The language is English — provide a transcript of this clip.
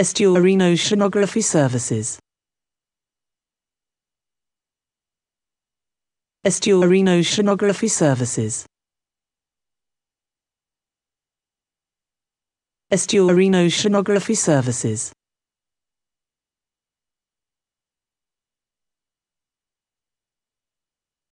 Estuarine Oceanography Services. Estuarine Oceanography Services. Estuarine Oceanography Services.